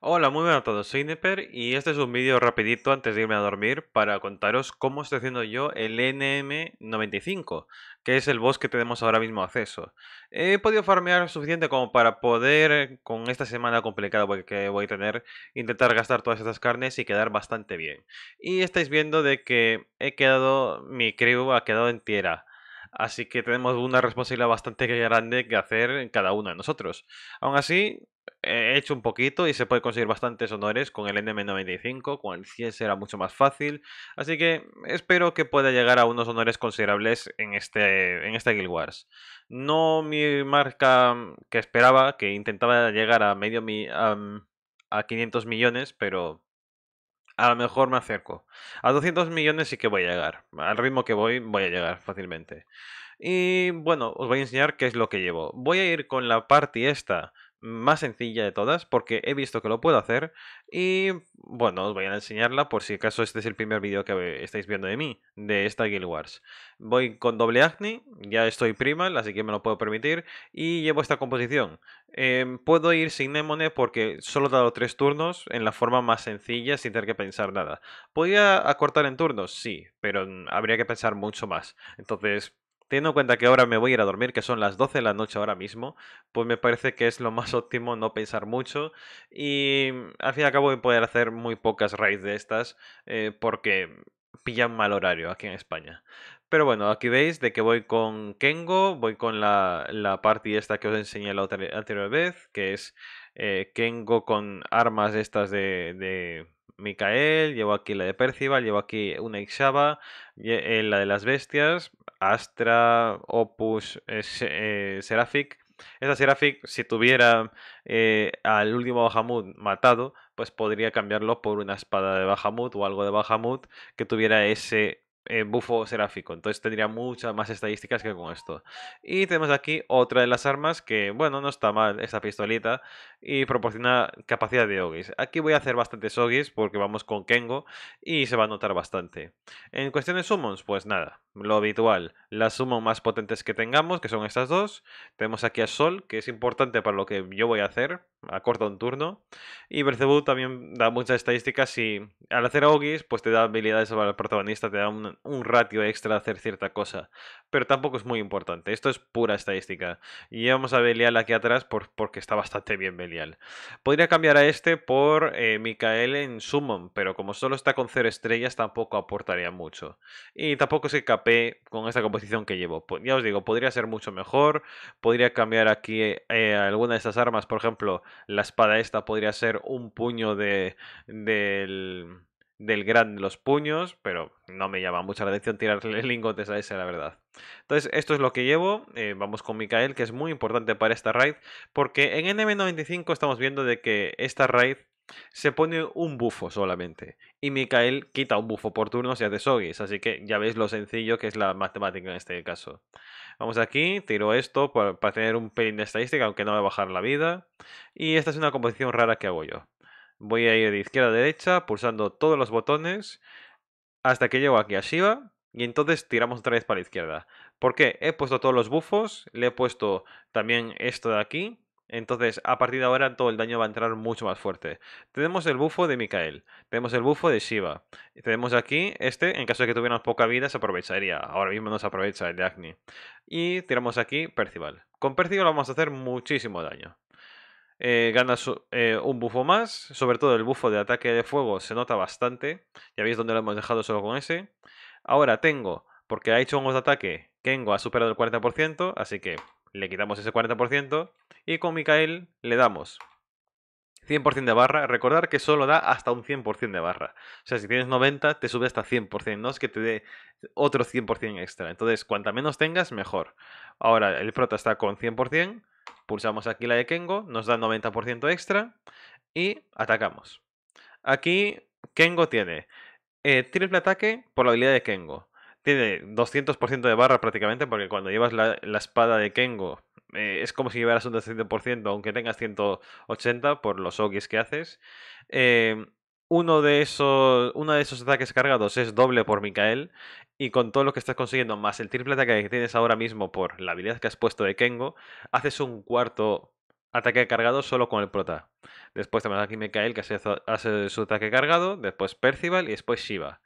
Hola, muy buenas a todos, soy Neper y este es un vídeo rapidito antes de irme a dormir para contaros cómo estoy haciendo yo el NM95, que es el boss que tenemos ahora mismo acceso. He podido farmear suficiente como para poder, con esta semana complicada que voy a tener, intentar gastar todas estas carnes y quedar bastante bien. Y estáis viendo de que he quedado, mi crew ha quedado entera. Así que tenemos una responsabilidad bastante grande que hacer en cada uno de nosotros. Aún así, he hecho un poquito y se puede conseguir bastantes honores con el NM95, con el 100 será mucho más fácil, así que espero que pueda llegar a unos honores considerables en este, en este Guild Wars. No mi marca mm, que esperaba, que intentaba llegar a medio a 500 millones, pero a lo mejor me acerco. A 200 millones sí que voy a llegar. Al ritmo que voy, voy a llegar fácilmente. Y bueno, os voy a enseñar qué es lo que llevo. Voy a ir con la party esta más sencilla de todas porque he visto que lo puedo hacer y bueno, os voy a enseñarla por si acaso este es el primer vídeo que estáis viendo de mí, de esta Guild Wars. Voy con doble Agni, ya estoy primal, así que me lo puedo permitir y llevo esta composición. Em, puedo ir sin Némone porque solo he dado tres turnos en la forma más sencilla sin tener que pensar nada. ¿Podría acortar en turnos? Sí, pero habría que pensar mucho más. Entonces teniendo en cuenta que ahora me voy a ir a dormir, que son las 12 de la noche ahora mismo, pues me parece que es lo más óptimo no pensar mucho y mm, al fin y al cabo voy a poder hacer muy pocas raids de estas eh, porque pillan mal horario aquí en España. Pero bueno, aquí veis de que voy con Kengo, voy con la, la party esta que os enseñé la anterior vez, que es eh, Kengo con armas estas de Micael, llevo aquí la de Percival, llevo aquí una Ixaba, eh, la de las bestias, Astra, Opus, eh, eh, Seraphic. Esta Seraphic, si tuviera al último Bahamut matado, pues podría cambiarlo por una espada de Bahamut o algo de Bahamut que tuviera ese eh, bufo seráfico. Entonces tendría muchas más estadísticas que con esto. Y tenemos aquí otra de las armas que, bueno, no está mal esta pistolita y proporciona capacidad de ogis. Aquí voy a hacer bastantes ogis porque vamos con Kengo y se va a notar bastante. En cuestiones de summons, pues nada lo habitual, las suma más potentes que tengamos, que son estas dos. Tenemos aquí a Sol, que es importante para lo que yo voy a hacer, corto un turno. Y Bercebú también da muchas estadísticas y al hacer Augis, pues te da habilidades para el protagonista, te da un, ratio extra de hacer cierta cosa. Pero tampoco es muy importante, esto es pura estadística. Y vamos a Belial aquí atrás porque está bastante bien Belial. Podría cambiar a este por eh, en Summon, pero como solo está con 0 estrellas tampoco aportaría mucho. Y tampoco es que con esta composición que llevo. Ya os digo, podría ser mucho mejor, podría cambiar aquí alguna de estas armas, por ejemplo, la espada esta podría ser un puño de, del, del gran de los puños, pero no me llama mucho la atención tirarle lingotes a ese, la verdad. Entonces, esto es lo que llevo. vamos con Mikael, que es muy importante para esta raid, porque en NM95 estamos viendo de que esta raid se pone un bufo solamente. Y Mikael quita un bufo por turno si hace Así que ya veis lo sencillo que es la matemática en este caso. Vamos aquí, tiro esto para, tener un pelín de estadística, aunque no va a bajar la vida. Y esta es una composición rara que hago yo. Voy a ir de izquierda a derecha, pulsando todos los botones, hasta que llego aquí a Shiva. Y entonces tiramos otra vez para la izquierda. ¿Por qué? He puesto todos los bufos, le he puesto también esto de aquí, entonces, a partir de ahora todo el daño va a entrar mucho más fuerte. Tenemos el bufo de Mikael, tenemos el bufo de Shiva. Tenemos aquí este, en caso de que tuviéramos poca vida, se aprovecharía. Ahora mismo no se aprovecha el de Acne. Y tiramos aquí Percival. Con Percival vamos a hacer muchísimo daño. Eh, ganas eh, un bufo más, sobre todo el bufo de ataque de fuego se nota bastante. Ya veis dónde lo hemos dejado solo con ese. Ahora tengo, porque ha hecho unos de ataque, Kengo ha superado el 40%, así que le quitamos ese 40% y con Mikael le damos 100% de barra. Recordar que solo da hasta un 100% de barra. O sea, si tienes 90, te sube hasta 100%. No es que te dé otro 100% extra. Entonces, cuanta menos tengas, mejor. Ahora, el prota está con 100%. Pulsamos aquí la de Kengo. Nos da 90% extra. Y atacamos. Aquí, Kengo tiene eh, triple ataque por la habilidad de Kengo tiene 200% de barra prácticamente, porque cuando llevas la, espada de Kengo eh, es como si llevaras un 200%, aunque tengas 180 por los ogis que haces. Eh, uno de esos, uno de esos ataques cargados es doble por Mikael. Y con todo lo que estás consiguiendo, más el triple ataque que tienes ahora mismo por la habilidad que has puesto de Kengo, haces un cuarto ataque cargado solo con el prota. Después tenemos aquí Mikael que hace, hace su ataque cargado, después Percival y después Shiva.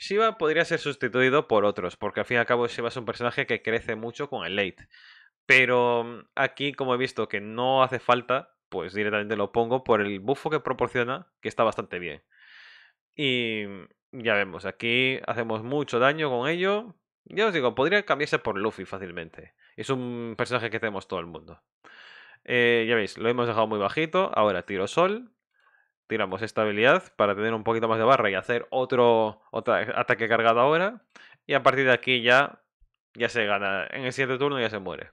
Shiva podría ser sustituido por otros, porque al fin y al cabo Shiva es un personaje que crece mucho con el late. Pero mm, aquí, como he visto que no hace falta, pues directamente lo pongo por el buffo que proporciona, que está bastante bien. Y mm, ya vemos, aquí hacemos mucho daño con ello. Ya os digo, podría cambiarse por Luffy fácilmente. Es un personaje que tenemos todo el mundo. Eh, ya veis, lo hemos dejado muy bajito. Ahora tiro sol tiramos estabilidad para tener un poquito más de barra y hacer otro, ataque cargado ahora. Y a partir de aquí ya, ya se gana. En el siguiente turno ya se muere.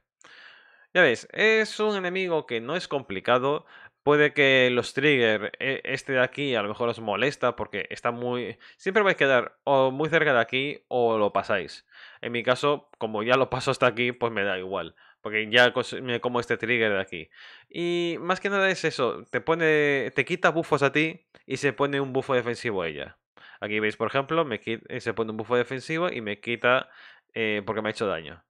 Ya veis, es un enemigo que no es complicado. Puede que los trigger, e, este de aquí, a lo mejor os molesta porque está muy... Siempre vais a quedar o muy cerca de aquí o lo pasáis. En mi caso, como ya lo paso hasta aquí, pues me da igual. Porque ya me como este trigger de aquí. Y más que nada es eso. Te pone. Te quita bufos a ti y se pone un bufo defensivo a ella. Aquí veis, por ejemplo, me eh, se pone un bufo defensivo y me quita eh, porque me ha hecho daño.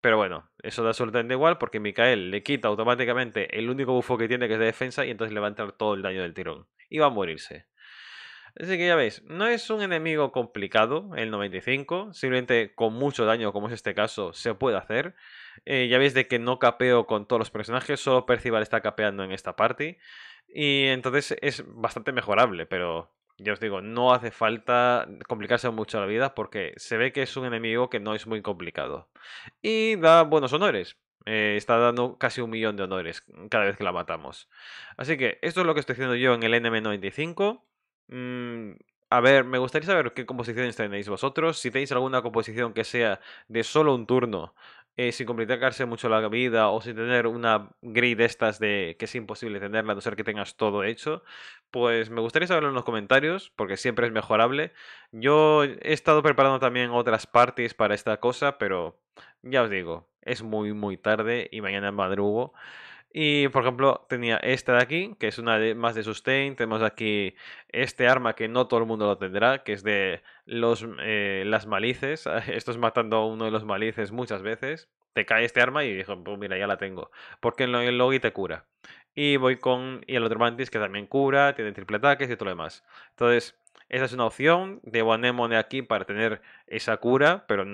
Pero bueno, eso da absolutamente igual porque Mikael le quita automáticamente el único bufo que tiene que es de defensa y entonces le va a entrar todo el daño del tirón. Y va a morirse. Así que ya veis, no es un enemigo complicado el 95, simplemente con mucho daño como es este caso se puede hacer. Eh, ya veis de que no capeo con todos los personajes, solo Percival está capeando en esta party. Y entonces es bastante mejorable, pero ya os digo, no hace falta complicarse mucho la vida porque se ve que es un enemigo que no es muy complicado. Y da buenos honores. Eh, está dando casi un millón de honores cada vez que la matamos. Así que esto es lo que estoy haciendo yo en el NM95. Mm, a ver, me gustaría saber qué composiciones tenéis vosotros. Si tenéis alguna composición que sea de solo un turno eh, sin complicarse mucho la vida o sin tener una grid de estas de que es imposible tenerla, a no ser que tengas todo hecho, pues me gustaría saberlo en los comentarios, porque siempre es mejorable. Yo he estado preparando también otras partes para esta cosa, pero ya os digo, es muy muy tarde y mañana madrugo. Y por ejemplo, tenía esta de aquí, que es una más de sustain. Tenemos aquí este arma que no todo el mundo lo tendrá, que es de los, eh, las malices. Esto es matando a uno de los malices muchas veces. Te cae este arma y dijo, pues mira, ya la tengo. Porque el Logi te cura. Y voy con. Y el otro mantis que también cura, tiene triple ataques y todo lo demás. Entonces, esa es una opción. de Money aquí para tener esa cura, pero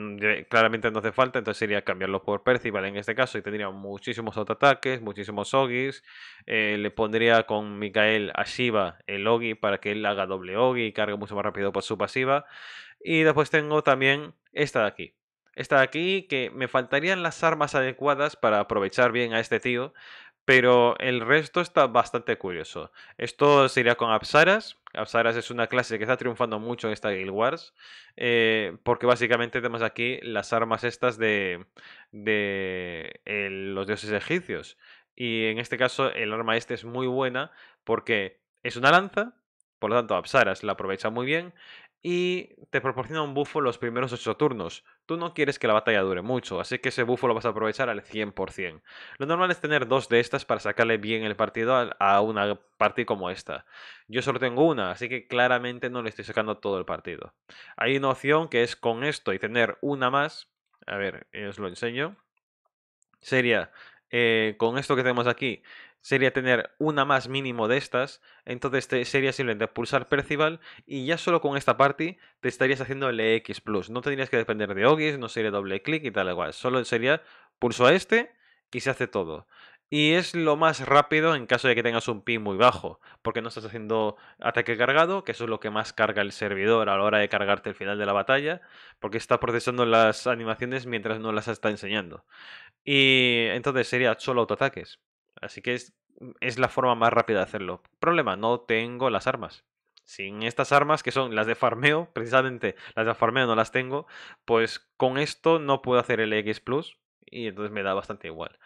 claramente no hace falta. Entonces sería cambiarlo por Percival en este caso y tendría muchísimos autoataques, muchísimos Ogis. Eh, le pondría con Mikael a Shiva el Ogi para que él haga doble Ogi y cargue mucho más rápido por su pasiva. Y después tengo también esta de aquí. Esta de aquí que me faltarían las armas adecuadas para aprovechar bien a este tío pero el resto está bastante curioso. Esto se con Apsaras. Apsaras es una clase que está triunfando mucho en esta Guild Wars, eh, porque básicamente tenemos aquí las armas estas de, los dioses egipcios. Y en este caso el arma este es muy buena porque es una lanza, por lo tanto Apsaras la aprovecha muy bien y te proporciona un buffo los primeros 8 turnos. Tú no quieres que la batalla dure mucho, así que ese buffo lo vas a aprovechar al 100%. Lo normal es tener dos de estas para sacarle bien el partido a una partida como esta. Yo solo tengo una, así que claramente no le estoy sacando todo el partido. Hay una opción que es con esto y tener una más. A ver, eh, os lo enseño. Sería eh, con esto que tenemos aquí, sería tener una más mínimo de estas, entonces sería simplemente pulsar Percival y ya solo con esta party te estarías haciendo el EX Plus. No tendrías que depender de Ogis, no sería doble clic y tal igual. Solo sería pulso a este y se hace todo. Y es lo más rápido en caso de que tengas un ping muy bajo, porque no estás haciendo ataque cargado, que eso es lo que más carga el servidor a la hora de cargarte el final de la batalla, porque está procesando las animaciones mientras no las está enseñando. Y entonces sería solo autoataques. Así que es, la forma más rápida de hacerlo. Problema, no tengo las armas. Sin estas armas, que son las de farmeo, precisamente las de farmeo no las tengo, pues con esto no puedo hacer el X Plus y entonces me da bastante igual.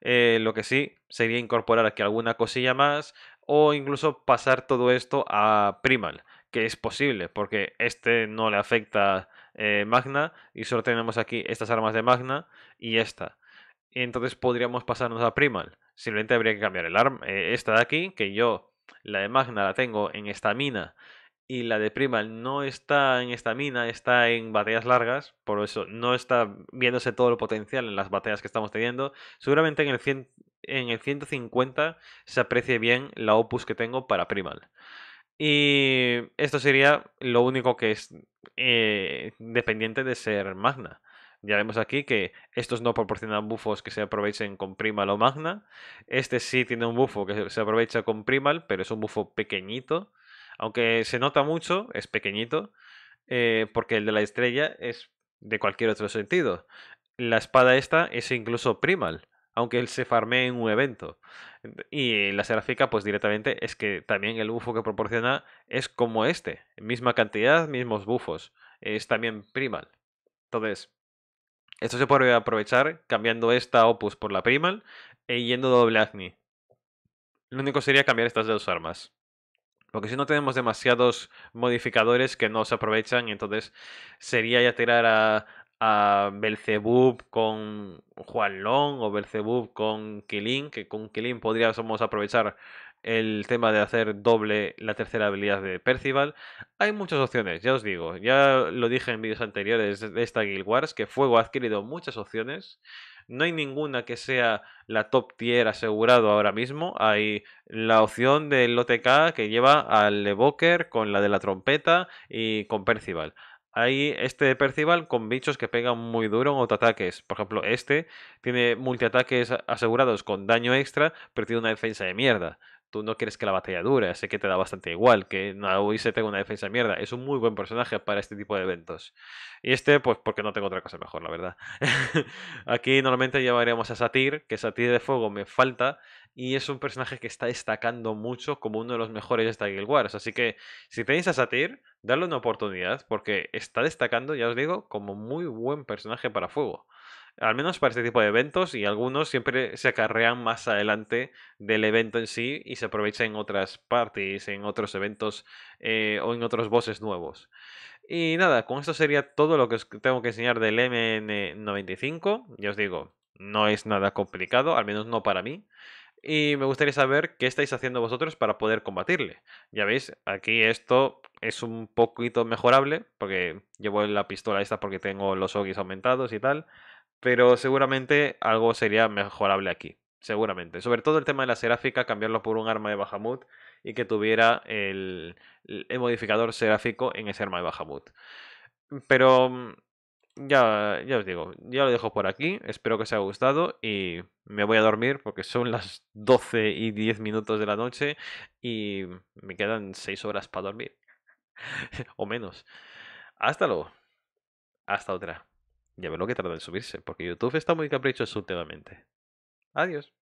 Eh, lo que sí sería incorporar aquí alguna cosilla más o incluso pasar todo esto a Primal, que es posible porque este no le afecta eh, Magna y solo tenemos aquí estas armas de Magna y esta. Entonces podríamos pasarnos a Primal Simplemente habría que cambiar el arma. Eh, esta de aquí, que yo la de Magna la tengo en estamina y la de Primal no está en estamina, está en batallas largas, por eso no está viéndose todo el potencial en las batallas que estamos teniendo. Seguramente en el, en el 150 se aprecie bien la opus que tengo para Primal. Y esto sería lo único que es eh, dependiente de ser Magna. Ya vemos aquí que estos no proporcionan bufos que se aprovechen con primal o magna. Este sí tiene un bufo que se aprovecha con primal, pero es un bufo pequeñito. Aunque se nota mucho, es pequeñito, eh, porque el de la estrella es de cualquier otro sentido. La espada esta es incluso primal, aunque él se farmee en un evento. Y la seráfica, pues directamente es que también el bufo que proporciona es como este. Misma cantidad, mismos bufos. Es también primal. Entonces, esto se puede aprovechar cambiando esta Opus por la Primal e yendo doble Agni. Lo único sería cambiar estas dos armas. Porque si no tenemos demasiados modificadores que no se aprovechan, entonces sería ya tirar a, a Belzebub con Juan Long o Belzebub con Kilin, que con Kilin podríamos aprovechar el tema de hacer doble la tercera habilidad de Percival. Hay muchas opciones, ya os digo, ya lo dije en vídeos anteriores de esta Guild Wars, que Fuego ha adquirido muchas opciones. No hay ninguna que sea la top tier asegurado ahora mismo. Hay la opción del OTK que lleva al Evoker con la de la trompeta y con Percival. Hay este Percival con bichos que pegan muy duro en autoataques. Por ejemplo, este tiene multiataques asegurados con daño extra, pero tiene una defensa de mierda tú no quieres que la batalla dure, así que te da bastante igual que hoy se tenga una defensa mierda. Es un muy buen personaje para este tipo de eventos. Y este, pues porque no tengo otra cosa mejor, la verdad. Aquí normalmente llevaríamos a Satir, que Satir de Fuego me falta, y es un personaje que está destacando mucho como uno de los mejores de esta Guild Wars. Así que si tenéis a Satir, dadle una oportunidad, porque está destacando, ya os digo, como muy buen personaje para Fuego al menos para este tipo de eventos, y algunos siempre se acarrean más adelante del evento en sí y se aprovechan en otras parties, en otros eventos eh, o en otros bosses nuevos. Y nada, con esto sería todo lo que os tengo que enseñar del MN95. Ya os digo, no es nada complicado, al menos no para mí. Y me gustaría saber qué estáis haciendo vosotros para poder combatirle. Ya veis, aquí esto es un poquito mejorable, porque llevo la pistola esta porque tengo los ogis aumentados y tal. Pero seguramente algo sería mejorable aquí. Seguramente. Sobre todo el tema de la seráfica, cambiarlo por un arma de Bahamut y que tuviera el, modificador seráfico en ese arma de Bahamut. Pero mm, ya, ya os digo, ya lo dejo por aquí. Espero que os haya gustado y me voy a dormir porque son las 12 y 10 minutos de la noche y me quedan 6 horas para dormir. o menos. Hasta luego. Hasta otra. Ya ver lo que tarda en subirse, porque YouTube está muy caprichoso últimamente. Adiós.